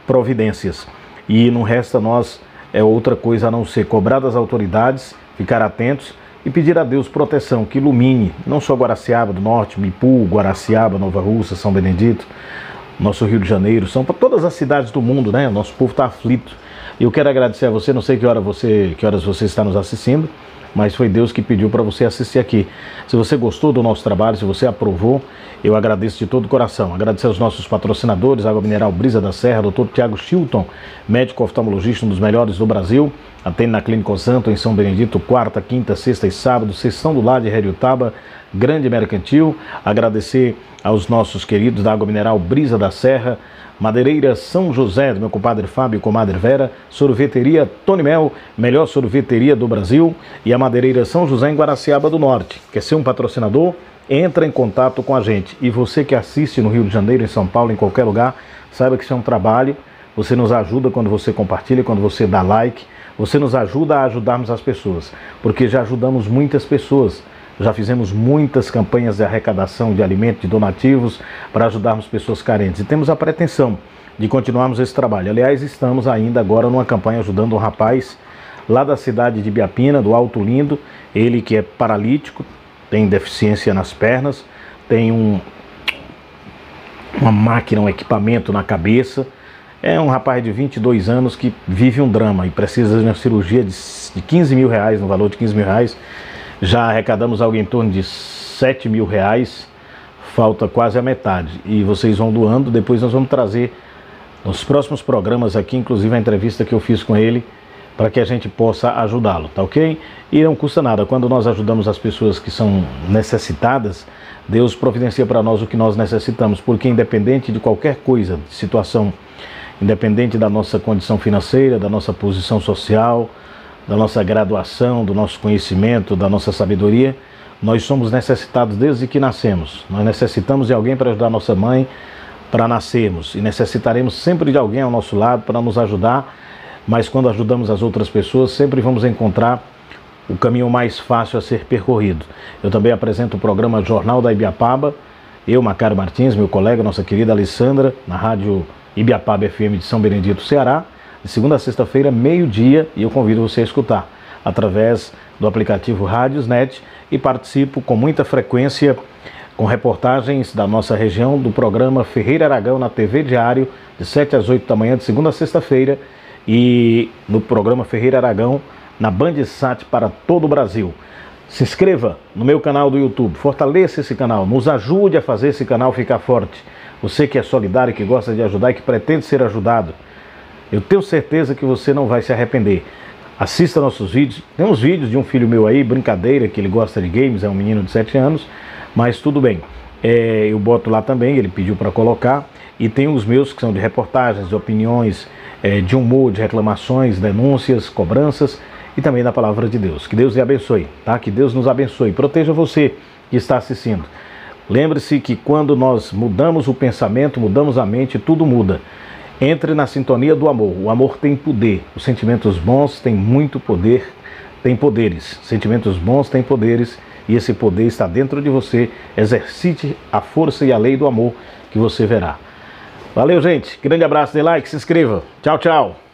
providências. E não resta nós é outra coisa a não ser cobrar das autoridades, ficar atentos e pedir a Deus proteção, que ilumine não só Guaraciaba do Norte, Mipu, Guaraciaba, Nova Russa, São Benedito, nosso Rio de Janeiro, são para todas as cidades do mundo, né? Nosso povo está aflito eu quero agradecer a você, não sei que, hora você, que horas você está nos assistindo, mas foi Deus que pediu para você assistir aqui. Se você gostou do nosso trabalho, se você aprovou, eu agradeço de todo o coração. Agradecer aos nossos patrocinadores, Água Mineral Brisa da Serra, Dr. Tiago Chilton, médico oftalmologista, um dos melhores do Brasil, atende na Clínica Santo, em São Benedito, quarta, quinta, sexta e sábado, sessão do lado de Taba. Grande Mercantil, agradecer aos nossos queridos da Água Mineral Brisa da Serra, Madeireira São José, do meu compadre Fábio e comadre Vera, Sorveteria Tony Mel, melhor sorveteria do Brasil, e a Madeireira São José em Guaraciaba do Norte. Quer ser um patrocinador? Entra em contato com a gente. E você que assiste no Rio de Janeiro, em São Paulo, em qualquer lugar, saiba que isso é um trabalho. Você nos ajuda quando você compartilha, quando você dá like. Você nos ajuda a ajudarmos as pessoas, porque já ajudamos muitas pessoas já fizemos muitas campanhas de arrecadação de alimentos, de donativos, para ajudarmos pessoas carentes. E temos a pretensão de continuarmos esse trabalho. Aliás, estamos ainda agora numa campanha ajudando um rapaz lá da cidade de Biapina, do Alto Lindo, ele que é paralítico, tem deficiência nas pernas, tem um, uma máquina, um equipamento na cabeça. É um rapaz de 22 anos que vive um drama e precisa de uma cirurgia de, de 15 mil reais, no valor de 15 mil reais, já arrecadamos algo em torno de 7 mil reais, falta quase a metade. E vocês vão doando, depois nós vamos trazer nos próximos programas aqui, inclusive a entrevista que eu fiz com ele, para que a gente possa ajudá-lo, tá ok? E não custa nada, quando nós ajudamos as pessoas que são necessitadas, Deus providencia para nós o que nós necessitamos, porque independente de qualquer coisa, de situação, independente da nossa condição financeira, da nossa posição social, da nossa graduação, do nosso conhecimento, da nossa sabedoria. Nós somos necessitados desde que nascemos. Nós necessitamos de alguém para ajudar nossa mãe para nascermos e necessitaremos sempre de alguém ao nosso lado para nos ajudar. Mas quando ajudamos as outras pessoas, sempre vamos encontrar o caminho mais fácil a ser percorrido. Eu também apresento o programa Jornal da Ibiapaba. Eu, Macário Martins, meu colega, nossa querida Alessandra, na rádio Ibiapaba FM de São Benedito, Ceará de segunda a sexta-feira, meio-dia, e eu convido você a escutar através do aplicativo Rádiosnet e participo com muita frequência com reportagens da nossa região do programa Ferreira Aragão na TV Diário, de 7 às 8 da manhã, de segunda a sexta-feira, e no programa Ferreira Aragão na Bandsat para todo o Brasil. Se inscreva no meu canal do YouTube, fortaleça esse canal, nos ajude a fazer esse canal ficar forte. Você que é solidário, que gosta de ajudar e que pretende ser ajudado. Eu tenho certeza que você não vai se arrepender. Assista nossos vídeos. Tem uns vídeos de um filho meu aí, brincadeira, que ele gosta de games, é um menino de 7 anos, mas tudo bem. É, eu boto lá também, ele pediu para colocar. E tem os meus que são de reportagens, de opiniões, é, de humor, de reclamações, denúncias, cobranças e também da palavra de Deus. Que Deus lhe abençoe, tá? Que Deus nos abençoe. Proteja você que está assistindo. Lembre-se que quando nós mudamos o pensamento, mudamos a mente, tudo muda. Entre na sintonia do amor. O amor tem poder. Os sentimentos bons têm muito poder, têm poderes. Sentimentos bons têm poderes e esse poder está dentro de você. Exercite a força e a lei do amor que você verá. Valeu, gente. Grande abraço, dê like, se inscreva. Tchau, tchau.